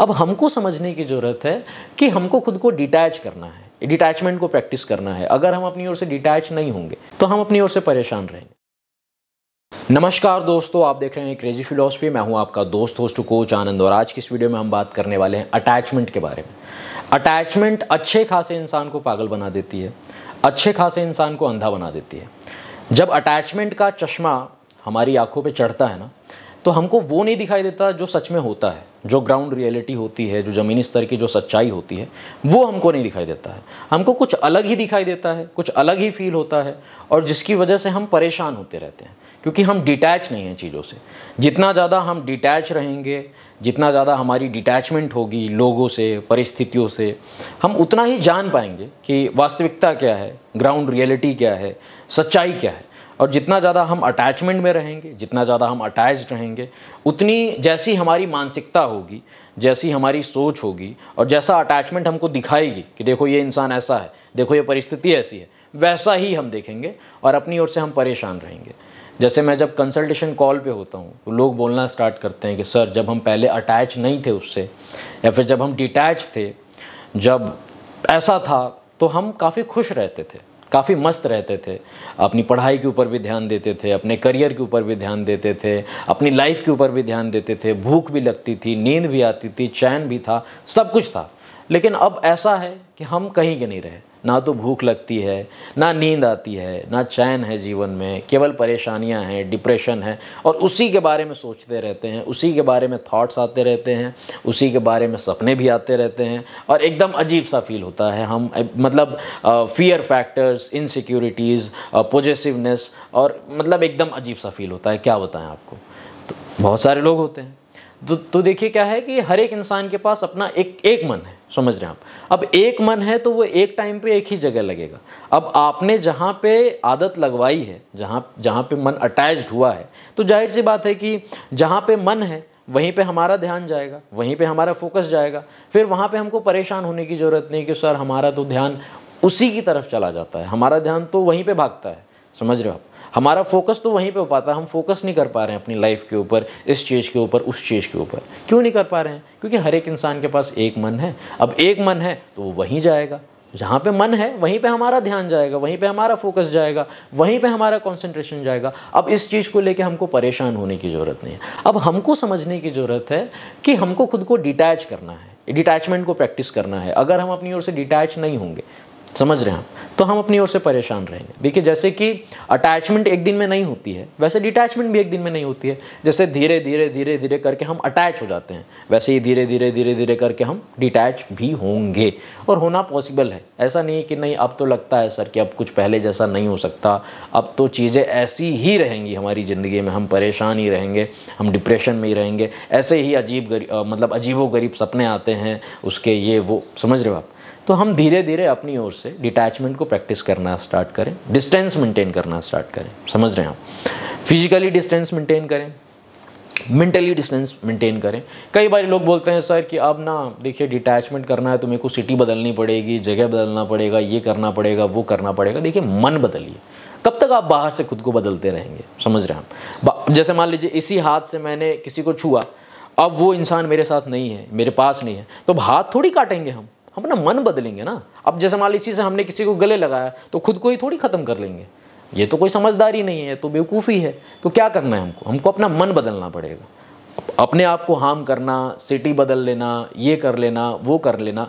अब हमको समझने की ज़रूरत है कि हमको खुद को डिटैच करना है डिटैचमेंट को प्रैक्टिस करना है अगर हम अपनी ओर से डिटैच नहीं होंगे तो हम अपनी ओर से परेशान रहेंगे नमस्कार दोस्तों आप देख रहे हैं क्रेजी फिलोसफी मैं हूं आपका दोस्त होस्ट कोच आनंद और आज की इस वीडियो में हम बात करने वाले हैं अटैचमेंट के बारे में अटैचमेंट अच्छे खासे इंसान को पागल बना देती है अच्छे खासे इंसान को अंधा बना देती है जब अटैचमेंट का चश्मा हमारी आंखों पर चढ़ता है ना तो हमको वो नहीं दिखाई देता जो सच में होता है जो ग्राउंड रियलिटी होती है जो ज़मीनी स्तर की जो सच्चाई होती है वो हमको नहीं दिखाई देता है हमको कुछ अलग ही दिखाई देता है कुछ अलग ही फील होता है और जिसकी वजह से हम परेशान होते रहते हैं क्योंकि हम डिटैच नहीं हैं चीज़ों से जितना ज़्यादा हम डिटैच रहेंगे जितना ज़्यादा हमारी डिटैचमेंट होगी लोगों से परिस्थितियों से हम उतना ही जान पाएंगे कि वास्तविकता क्या है ग्राउंड रियलिटी क्या है सच्चाई क्या है और जितना ज़्यादा हम अटैचमेंट में रहेंगे जितना ज़्यादा हम अटैच रहेंगे उतनी जैसी हमारी मानसिकता होगी जैसी हमारी सोच होगी और जैसा अटैचमेंट हमको दिखाएगी कि देखो ये इंसान ऐसा है देखो ये परिस्थिति ऐसी है वैसा ही हम देखेंगे और अपनी ओर से हम परेशान रहेंगे जैसे मैं जब कंसल्टेशन कॉल पे होता हूँ तो लोग बोलना स्टार्ट करते हैं कि सर जब हम पहले अटैच नहीं थे उससे या फिर जब हम डिटैच थे जब ऐसा था तो हम काफ़ी खुश रहते थे काफ़ी मस्त रहते थे अपनी पढ़ाई के ऊपर भी ध्यान देते थे अपने करियर के ऊपर भी ध्यान देते थे अपनी लाइफ के ऊपर भी ध्यान देते थे भूख भी लगती थी नींद भी आती थी चैन भी था सब कुछ था लेकिन अब ऐसा है कि हम कहीं के नहीं रहे ना तो भूख लगती है ना नींद आती है ना चैन है जीवन में केवल परेशानियां हैं डिप्रेशन है और उसी के बारे में सोचते रहते हैं उसी के बारे में थॉट्स आते रहते हैं उसी के बारे में सपने भी आते रहते हैं और एकदम अजीब सा फील होता है हम मतलब फियर फैक्टर्स इनसिक्योरिटीज़ पोजेसिवनेस और मतलब एकदम अजीब सा फील होता है क्या बताएं आपको तो बहुत सारे लोग होते हैं तो, तो देखिए क्या है कि हर एक इंसान के पास अपना एक एक मन है समझ रहे हैं आप अब एक मन है तो वो एक टाइम पे एक ही जगह लगेगा अब आपने जहाँ पे आदत लगवाई है जहाँ जहाँ पे मन अटैच्ड हुआ है तो जाहिर सी बात है कि जहाँ पे मन है वहीं पे हमारा ध्यान जाएगा वहीं पे हमारा फोकस जाएगा फिर वहाँ पे हमको परेशान होने की ज़रूरत नहीं कि सर हमारा तो ध्यान उसी की तरफ चला जाता है हमारा ध्यान तो वहीं पे भागता है समझ रहे हो आप हमारा फोकस तो वहीं पे हो पाता है हम फोकस नहीं कर पा रहे हैं अपनी लाइफ के ऊपर इस चीज़ के ऊपर उस चीज़ के ऊपर क्यों नहीं कर पा रहे हैं क्योंकि हर एक इंसान के पास एक मन है अब एक मन है तो वो वहीं जाएगा जहाँ पे मन है वहीं पे हमारा ध्यान जाएगा वहीं पे हमारा फोकस जाएगा वहीं पे हमारा कंसंट्रेशन जाएगा अब इस चीज़ को लेके हमको परेशान होने की ज़रूरत नहीं है अब हमको समझने की ज़रूरत है कि हमको खुद को डिटैच करना है डिटैचमेंट को प्रैक्टिस करना है अगर हम अपनी ओर से डिटैच नहीं होंगे समझ रहे हैं आप तो हम अपनी ओर से परेशान रहेंगे देखिए जैसे कि अटैचमेंट एक दिन में नहीं होती है वैसे डिटैचमेंट भी एक दिन में नहीं होती है जैसे धीरे धीरे धीरे धीरे करके हम अटैच हो जाते हैं वैसे ही धीरे धीरे धीरे धीरे करके हम डिटैच भी होंगे और होना पॉसिबल है ऐसा नहीं कि नहीं अब तो लगता है सर कि अब कुछ पहले जैसा नहीं हो सकता अब तो चीज़ें ऐसी ही रहेंगी हमारी ज़िंदगी में हम परेशान ही रहेंगे हम डिप्रेशन में ही रहेंगे ऐसे ही अजीब गरीब मतलब अजीबो गरीब सपने आते हैं उसके ये वो समझ रहे हो आप तो हम धीरे धीरे अपनी ओर से डिटैचमेंट को प्रैक्टिस करना स्टार्ट करें डिस्टेंस मेंटेन करना स्टार्ट करें समझ रहे हैं आप फिजिकली डिस्टेंस मेंटेन करें मेंटली डिस्टेंस मेंटेन करें कई बार लोग बोलते हैं सर कि अब ना देखिए डिटैचमेंट करना है तो मेरे को सिटी बदलनी पड़ेगी जगह बदलना पड़ेगा ये करना पड़ेगा वो करना पड़ेगा देखिए मन बदलिए कब तक आप बाहर से खुद को बदलते रहेंगे समझ रहे हैं आप जैसे मान लीजिए इसी हाथ से मैंने किसी को छुआ अब वो इंसान मेरे साथ नहीं है मेरे पास नहीं है तो अब हाथ थोड़ी काटेंगे हम अपना मन बदलेंगे ना अब जैसे मान लीजिए से हमने किसी को गले लगाया तो खुद को ही थोड़ी ख़त्म कर लेंगे ये तो कोई समझदारी नहीं है तो बेवकूफ़ी है तो क्या करना है हमको हमको अपना मन बदलना पड़ेगा अपने आप को हार्म करना सिटी बदल लेना ये कर लेना वो कर लेना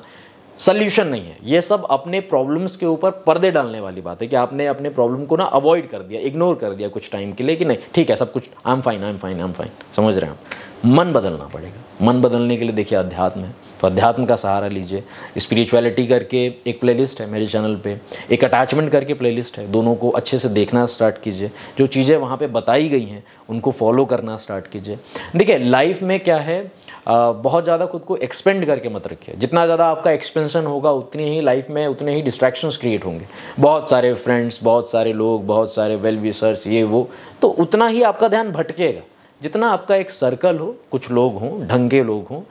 सल्यूशन नहीं है ये सब अपने प्रॉब्लम्स के ऊपर पर्दे डालने वाली बात है कि आपने अपने प्रॉब्लम को ना अवॉइड कर दिया इग्नोर कर दिया कुछ टाइम के लिए कि नहीं ठीक है सब कुछ I am fine I am fine I am fine समझ रहे हैं आप मन बदलना पड़ेगा मन बदलने के लिए देखिए अध्यात्म है तो अध्यात्म का सहारा लीजिए स्पिरिचुअलिटी करके एक प्लेलिस्ट है मेरे चैनल पे एक अटैचमेंट करके प्लेलिस्ट है दोनों को अच्छे से देखना स्टार्ट कीजिए जो चीज़ें वहाँ पे बताई गई हैं उनको फॉलो करना स्टार्ट कीजिए देखिए लाइफ में क्या है आ, बहुत ज़्यादा खुद को एक्सपेंड करके मत रखिए जितना ज़्यादा आपका एक्सपेंशन होगा उतनी ही लाइफ में उतने ही डिस्ट्रैक्शंस क्रिएट होंगे बहुत सारे फ्रेंड्स बहुत सारे लोग बहुत सारे वेल विसर्च ये वो तो उतना ही आपका ध्यान भटकेगा जितना आपका एक सर्कल हो कुछ लोग हों ढंग के लोग हों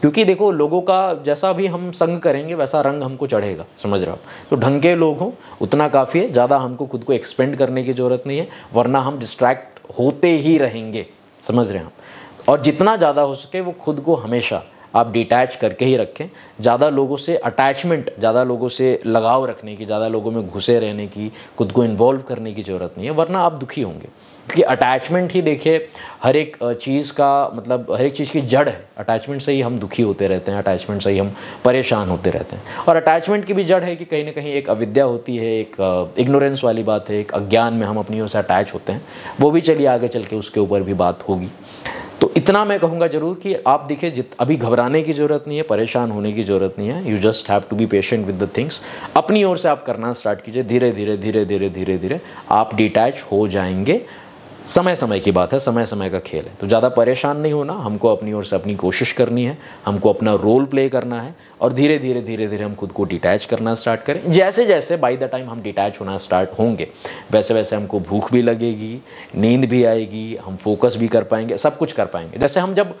क्योंकि देखो लोगों का जैसा भी हम संग करेंगे वैसा रंग हमको चढ़ेगा समझ रहे हो तो ढंग के लोग हों उतना काफ़ी है ज़्यादा हमको खुद को एक्सपेंड करने की ज़रूरत नहीं है वरना हम डिस्ट्रैक्ट होते ही रहेंगे समझ रहे हैं आप और जितना ज़्यादा हो सके वो खुद को हमेशा आप डिटैच करके ही रखें ज़्यादा लोगों से अटैचमेंट ज़्यादा लोगों से लगाव रखने की ज़्यादा लोगों में घुसे रहने की खुद को इन्वॉल्व करने की ज़रूरत नहीं है वरना आप दुखी होंगे क्योंकि अटैचमेंट ही देखिए हर एक चीज़ का मतलब हर एक चीज़ की जड़ है अटैचमेंट से ही हम दुखी होते रहते हैं अटैचमेंट से ही हम परेशान होते रहते हैं और अटैचमेंट की भी जड़ है कि कहीं ना कहीं एक अविद्या होती है एक इग्नोरेंस वाली बात है एक अज्ञान में हम अपनी ओर से अटैच होते हैं वो भी चलिए आगे चल के उसके ऊपर भी बात होगी तो इतना मैं कहूँगा जरूर कि आप देखिए जित अभी घबराने की ज़रूरत नहीं है परेशान होने की ज़रूरत नहीं है you just have to be patient with the things अपनी ओर से आप करना स्टार्ट कीजिए धीरे धीरे धीरे धीरे धीरे धीरे आप डिटैच हो जाएंगे समय समय की बात है समय समय का खेल है तो ज़्यादा परेशान नहीं होना हमको अपनी ओर से अपनी कोशिश करनी है हमको अपना रोल प्ले करना है और धीरे धीरे धीरे धीरे हम खुद को डिटैच करना स्टार्ट करें जैसे जैसे बाई द टाइम हम डिटैच होना स्टार्ट होंगे वैसे वैसे हमको भूख भी लगेगी नींद भी आएगी हम फोकस भी कर पाएंगे सब कुछ कर पाएंगे जैसे हम जब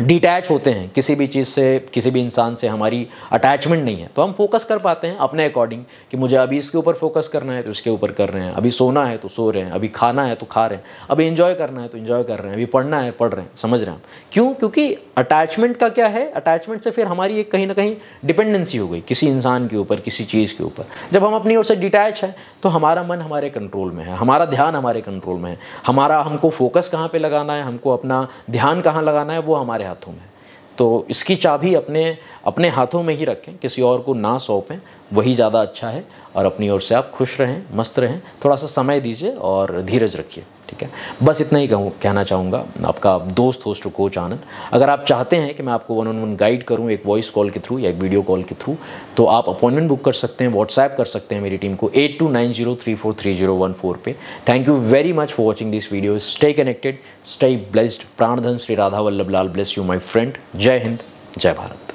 डिटैच होते हैं किसी भी चीज़ से किसी भी इंसान से हमारी अटैचमेंट नहीं है तो हम फोकस कर पाते हैं अपने अकॉर्डिंग कि मुझे अभी इसके ऊपर फोकस करना है तो इसके ऊपर कर रहे हैं अभी सोना है तो सो रहे हैं अभी खाना है तो खा रहे हैं अभी इन्जॉय करना है तो इन्जॉय कर रहे हैं अभी पढ़ना है पढ़ रहे हैं समझ रहे हैं क्यों क्योंकि अटैचमेंट का क्या है अटैचमेंट से फिर हमारी एक कहीं ना कहीं डिपेंडेंसी हो गई किसी इंसान के ऊपर किसी चीज़ के ऊपर जब हम अपनी ओर से डिटैच हैं तो हमारा मन हमारे कंट्रोल में है हमारा ध्यान हमारे कंट्रोल में है हमारा हमको फोकस कहाँ पर लगाना है हमको अपना ध्यान कहाँ लगाना है वो हमारे हाथों में तो इसकी चाबी अपने अपने हाथों में ही रखें किसी और को ना सौंपें वही ज़्यादा अच्छा है और अपनी ओर से आप खुश रहें मस्त रहें थोड़ा सा समय दीजिए और धीरज रखिए ठीक है बस इतना ही कहूँ कहना चाहूँगा आपका दोस्त होस्ट कोच आनंद अगर आप चाहते हैं कि मैं आपको वन ऑन वन गाइड करूँ एक वॉइस कॉल के थ्रू या एक वीडियो कॉल के थ्रू तो आप अपॉइंटमेंट बुक कर सकते हैं व्हाट्सएप कर सकते हैं मेरी टीम को eight two nine zero three four three zero one four पे thank you very much for watching this video stay connected stay blessed प्राणधन Shri Radha Vallabh Lal bless you my friend जय हिंद जय भारत